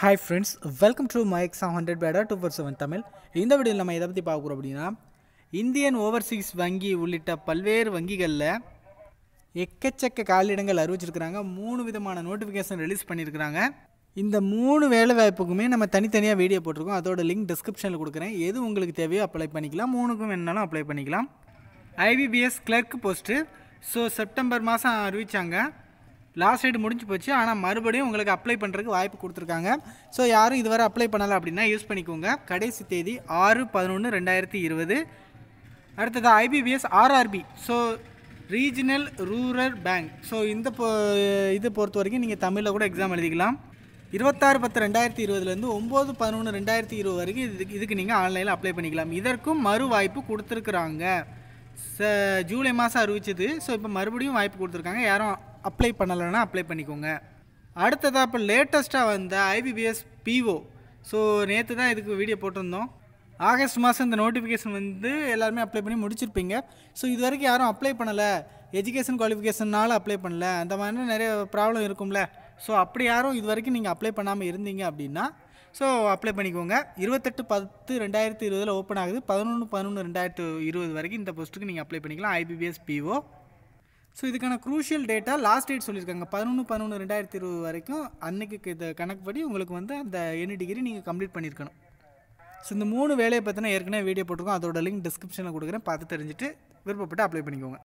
hi friends welcome to my exam hundred பேடா two four seven Tamil இந்த வீடியோவில் நம்ம எதை பற்றி பார்க்குறோம் அப்படின்னா இந்தியன் ஓவர்சீஸ் வங்கி உள்ளிட்ட பல்வேறு வங்கிகளில் எக்கச்சக்க காலிடங்கள் அறிவிச்சிருக்கிறாங்க மூணு விதமான நோட்டிஃபிகேஷன் ரிலீஸ் பண்ணியிருக்கிறாங்க இந்த மூணு வேலை வாய்ப்புக்குமே நம்ம தனித்தனியாக வீடியோ போட்டிருக்கோம் அதோட லிங்க் டிஸ்கிரிப்ஷனில் கொடுக்குறேன் எது உங்களுக்கு தேவையோ அப்ளை பண்ணிக்கலாம் மூணுக்கும் வேணாலும் அப்ளை பண்ணிக்கலாம் IBPS clerk post so September மாதம் அறிவித்தாங்க லாஸ்ட் டேட் முடிஞ்சு போச்சு ஆனால் மறுபடியும் உங்களுக்கு அப்ளை பண்ணுறதுக்கு வாய்ப்பு கொடுத்துருக்காங்க ஸோ யாரும் இதுவரை அப்ளை பண்ணலை அப்படின்னா யூஸ் பண்ணிக்கோங்க கடைசி தேதி ஆறு பதினொன்று ரெண்டாயிரத்தி இருபது அடுத்தது IBPS RRB so regional rural bank so இந்த இது பொறுத்த வரைக்கும் நீங்கள் தமிழில் கூட எக்ஸாம் எழுதிக்கலாம் இருபத்தாறு பத்து ரெண்டாயிரத்தி இருபதுலேருந்து ஒம்பது பதினொன்று ரெண்டாயிரத்தி இருபது வரைக்கும் இதுக்கு இதுக்கு நீங்கள் ஆன்லைனில் அப்ளை பண்ணிக்கலாம் இதற்கும் மறு வாய்ப்பு கொடுத்துருக்குறாங்க ச ஜூலை மாதம் அறிவிச்சது ஸோ இப்போ மறுபடியும் வாய்ப்பு கொடுத்துருக்காங்க யாரும் அப்ளை பண்ணலைன்னா அப்ளை பண்ணிக்கோங்க அடுத்ததாக இப்போ லேட்டஸ்ட்டாக வந்த ஐபிபிஎஸ் பிஓ ஸோ நேற்று தான் இதுக்கு வீடியோ போட்டிருந்தோம் ஆகஸ்ட் மாதம் இந்த நோட்டிஃபிகேஷன் வந்து எல்லாருமே அப்ளை பண்ணி முடிச்சிருப்பீங்க ஸோ இது வரைக்கும் யாரும் அப்ளை பண்ணலை எஜுகேஷன் குவாலிஃபிகேஷன்னால அப்ளை பண்ணல அந்த மாதிரி நிறைய ப்ராப்ளம் இருக்கும்ல ஸோ அப்படி யாரும் இது வரைக்கும் நீங்கள் அப்ளை பண்ணாமல் இருந்தீங்க அப்படின்னா ஸோ அப்ளை பண்ணிக்கோங்க இருபத்தெட்டு பத்து ரெண்டாயிரத்து இருபதில் ஓப்பன் ஆகுது பதினொன்று பதினொன்று ரெண்டாயிரத்து இருபது வரைக்கும் இந்த போஸ்ட்டுக்கு நீங்கள் அப்ளை பண்ணிக்கலாம் ஐபிபிஎஸ் பிஓ ஸோ இதுக்கான குரூஷியல் டேட்டா லாஸ்ட் டேட் சொல்லியிருக்காங்க பதினொன்று பதினொன்று ரெண்டாயிரத்தி இருபது வரைக்கும் அன்னைக்கு இது கணக்குப்படி உங்களுக்கு வந்து அந்த எண்ணி டிகிரி நீங்கள் கம்ப்ளீட் பண்ணியிருக்கணும் ஸோ இந்த மூணு வேலையை பற்றின ஏற்கனவே வீடியோ போட்டிருக்கோம் அதோட லிங்க் டிஸ்கிரிப்ஷனில் கொடுக்குறேன் பார்த்து தெரிஞ்சுட்டு விருப்பப்பட்டு அப்ளை பண்ணிக்கோங்க